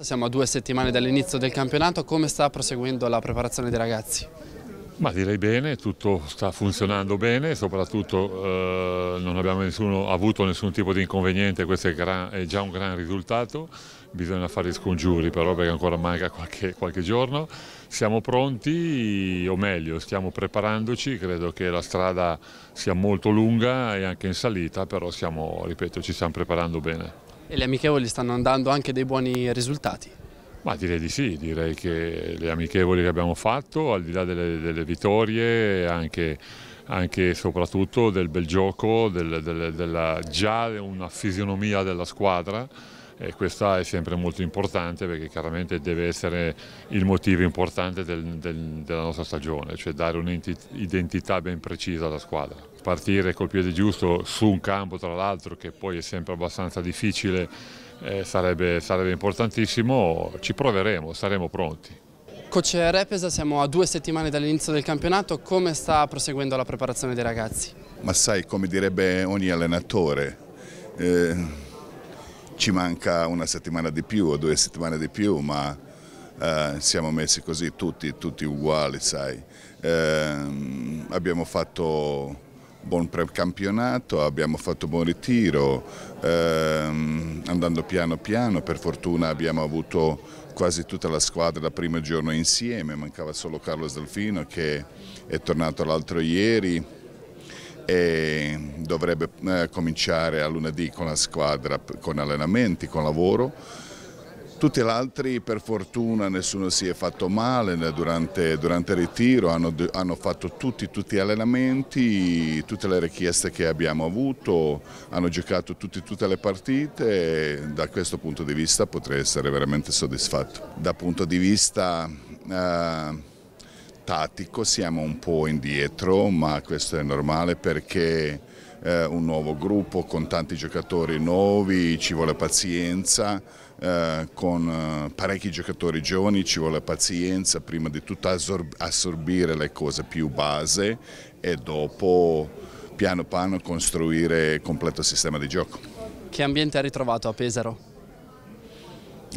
Siamo a due settimane dall'inizio del campionato, come sta proseguendo la preparazione dei ragazzi? Ma direi bene, tutto sta funzionando bene, soprattutto eh, non abbiamo nessuno, avuto nessun tipo di inconveniente, questo è, gran, è, già un gran risultato, bisogna fare i scongiuri però perché ancora manca qualche, qualche giorno. Siamo pronti, o meglio stiamo preparandoci, credo che la strada sia molto lunga e anche in salita, però siamo, ripeto, ci stiamo preparando bene. E le amichevoli stanno andando anche dei buoni risultati? Ma direi di sì, direi che le amichevoli che abbiamo fatto, al di là delle, delle vittorie, anche anche e soprattutto del bel gioco, del, del, della, già una fisionomia della squadra e questa è sempre molto importante perché chiaramente deve essere il motivo importante del, del, della nostra stagione, cioè dare un'identità ben precisa alla squadra. Partire col piede giusto su un campo tra l'altro che poi è sempre abbastanza difficile eh, sarebbe, sarebbe importantissimo, ci proveremo, saremo pronti. Coach Repesa, siamo a due settimane dall'inizio del campionato, come sta proseguendo la preparazione dei ragazzi? Ma sai, come direbbe ogni allenatore, eh ci manca una settimana di più o due settimane di più, ma eh, siamo messi così tutti, tutti uguali, sai. Eh, abbiamo fatto buon precampionato, abbiamo fatto buon ritiro, ehm, andando piano piano, per fortuna abbiamo avuto quasi tutta la squadra dal primo giorno insieme, mancava solo Carlos Delfino che è tornato l'altro ieri, e dovrebbe eh, cominciare a lunedì con la squadra, con allenamenti, con lavoro. Tutti gli altri per fortuna nessuno si è fatto male durante, durante il ritiro, hanno, hanno fatto tutti, tutti, gli allenamenti, tutte le richieste che abbiamo avuto, hanno giocato tutti, tutte le partite e da questo punto di vista potrei essere veramente soddisfatto. Da punto di vista... Eh, tattico siamo un po' indietro, ma questo è normale perché eh, un nuovo gruppo con tanti giocatori nuovi ci vuole pazienza, eh, con eh, parecchi giocatori giovani ci vuole pazienza prima di tutto assorbire le cose più base e dopo piano piano costruire il completo sistema di gioco. Che ambiente ha ritrovato a Pesaro?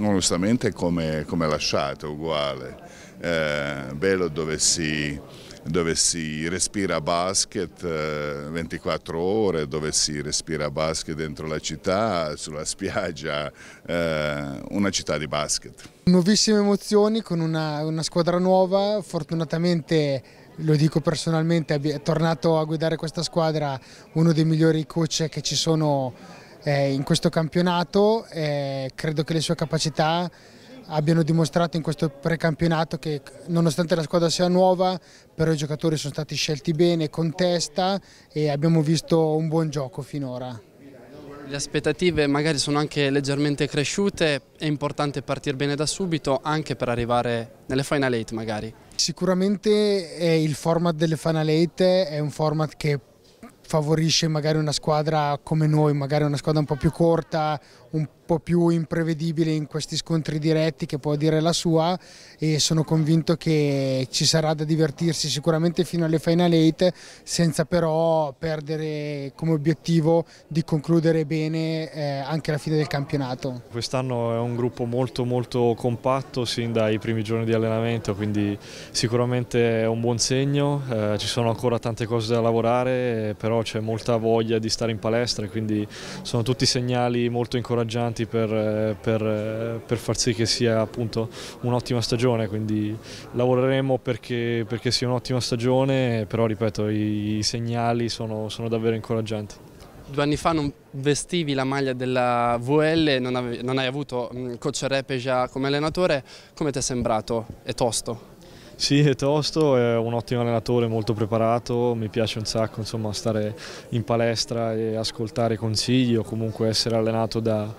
onestamente come, come lasciato, uguale, eh, bello dove si, dove si, respira basket eh, 24 ore, dove si respira basket dentro la città, sulla spiaggia, eh, una città di basket. Nuovissime emozioni con una, una squadra nuova, fortunatamente lo dico personalmente, è tornato a guidare questa squadra uno dei migliori coach che ci sono eh, in questo campionato, eh, credo che le sue capacità abbiano dimostrato in questo precampionato che nonostante la squadra sia nuova, però i giocatori sono stati scelti bene, con testa e abbiamo visto un buon gioco finora. Le aspettative magari sono anche leggermente cresciute, è importante partire bene da subito anche per arrivare nelle Final 8 magari. Sicuramente eh, il format delle Final 8 è un format che favorisce magari una squadra come noi, magari una squadra un po' più corta, un po' po' più imprevedibile in questi scontri diretti che può dire la sua e sono convinto che ci sarà da divertirsi sicuramente fino alle Final 8 senza però perdere come obiettivo di concludere bene eh, anche la fine del campionato. Quest'anno è un gruppo molto molto compatto sin dai primi giorni di allenamento quindi sicuramente è un buon segno, eh, ci sono ancora tante cose da lavorare però c'è molta voglia di stare in palestra quindi sono tutti segnali molto incoraggianti importanti per, eh, per, eh, per far sì che sia appunto un'ottima stagione, quindi lavoreremo perché, perché sia un'ottima stagione, però ripeto i, i segnali sono, sono davvero incoraggianti due anni fa non vestivi la maglia della VL, non, avevi, non hai avuto mm, coach Repeja come allenatore, come ti è sembrato? È tosto? Sì, è tosto, è un ottimo allenatore, molto preparato, mi piace un sacco insomma, stare in palestra e ascoltare consigli o comunque essere allenato da,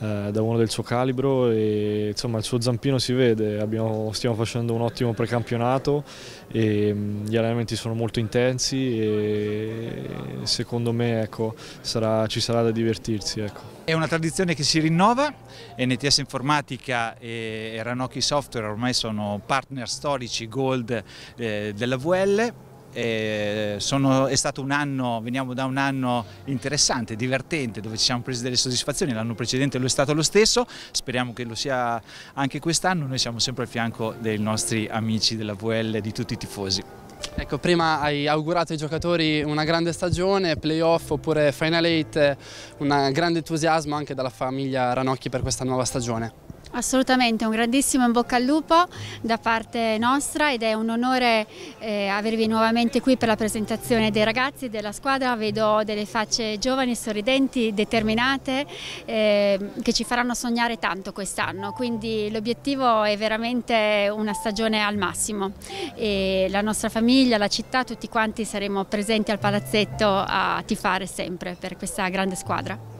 eh, da uno del suo calibro e insomma il suo zampino si vede, Abbiamo, stiamo facendo un ottimo precampionato e mm, gli allenamenti sono molto intensi e secondo me ecco, sarà, ci sarà da divertirsi. Ecco. È una tradizione che si rinnova, NTS Informatica e Ranocchi Software ormai sono partner storici gold eh, della VL, eh, sono, è stato un anno, veniamo da un anno interessante, divertente, dove ci siamo presi delle soddisfazioni, l'anno precedente lo è stato lo stesso, speriamo che lo sia anche quest'anno, noi siamo sempre al fianco dei nostri amici della VL, di tutti i tifosi. Ecco, prima hai augurato ai giocatori una grande stagione, playoff oppure Final 8, eh, un grande entusiasmo anche dalla famiglia Ranocchi per questa nuova stagione. Assolutamente, un grandissimo in bocca al lupo da parte nostra ed è un onore eh, avervi nuovamente qui per la presentazione dei ragazzi della squadra. Vedo delle facce giovani, sorridenti, determinate eh, che ci faranno sognare tanto quest'anno, quindi l'obiettivo è veramente una stagione al massimo. E la nostra famiglia, la città, tutti quanti saremo presenti al palazzetto a tifare sempre per questa grande squadra.